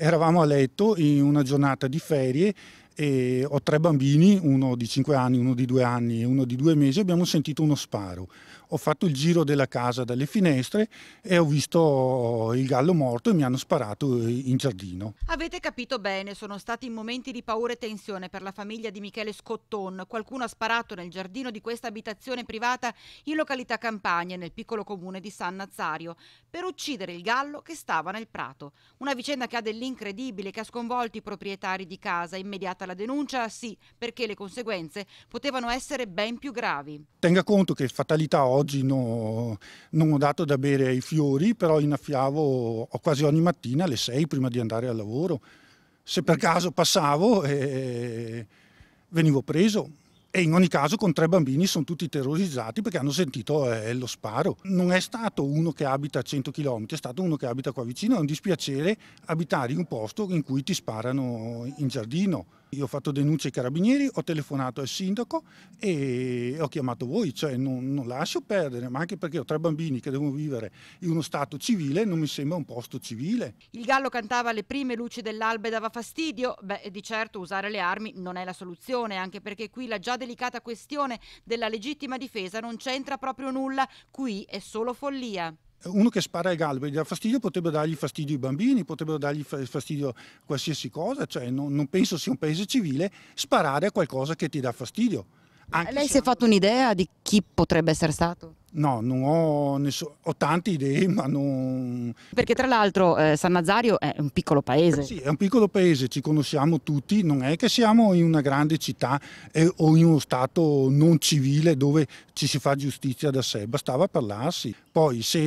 Eravamo a letto in una giornata di ferie e ho tre bambini, uno di 5 anni, uno di 2 anni e uno di 2 mesi, abbiamo sentito uno sparo. Ho fatto il giro della casa dalle finestre e ho visto il gallo morto e mi hanno sparato in giardino. Avete capito bene, sono stati momenti di paura e tensione per la famiglia di Michele Scotton. Qualcuno ha sparato nel giardino di questa abitazione privata in località Campania, nel piccolo comune di San Nazario, per uccidere il gallo che stava nel prato. Una vicenda che ha dell'incredibile, che ha sconvolto i proprietari di casa immediata la denuncia? Sì, perché le conseguenze potevano essere ben più gravi. Tenga conto che fatalità oggi no, non ho dato da bere ai fiori, però innaffiavo quasi ogni mattina alle 6 prima di andare al lavoro. Se per caso passavo eh, venivo preso. E in ogni caso con tre bambini sono tutti terrorizzati perché hanno sentito eh, lo sparo. Non è stato uno che abita a 100 km, è stato uno che abita qua vicino. È un dispiacere abitare in un posto in cui ti sparano in giardino. Io ho fatto denuncia ai carabinieri, ho telefonato al sindaco e ho chiamato voi, cioè non, non, lascio perdere, ma anche perché ho tre bambini che devono vivere in uno stato civile, non mi sembra un posto civile. Il gallo cantava alle prime luci dell'alba e dava fastidio? Beh, di certo usare le armi non è la soluzione, anche perché qui la già delicata questione della legittima difesa non c'entra proprio nulla, qui è solo follia uno che spara ai gallo gli dà fastidio, potrebbe dargli fastidio ai bambini, potrebbe dargli fastidio a qualsiasi cosa, cioè non, non penso sia un paese civile sparare a qualcosa che ti dà fastidio. Anche Lei si è fatto un'idea di chi potrebbe essere stato? No, non ho, nessun... ho tante idee, ma non... Perché tra l'altro eh, San Nazario è un piccolo paese. Sì, è un piccolo paese, ci conosciamo tutti, non è che siamo in una grande città eh, o in uno stato non civile dove ci si fa giustizia da sé, bastava parlarsi. Poi se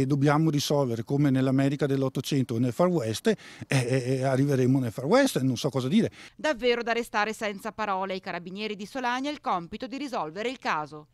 eh, dobbiamo risolvere come nell'America dell'Ottocento o nel Far West, eh, eh, eh, arriveremo nel Far West, non so cosa dire. Davvero da restare senza parole ai carabinieri di Solania il compito di risolvere il caso.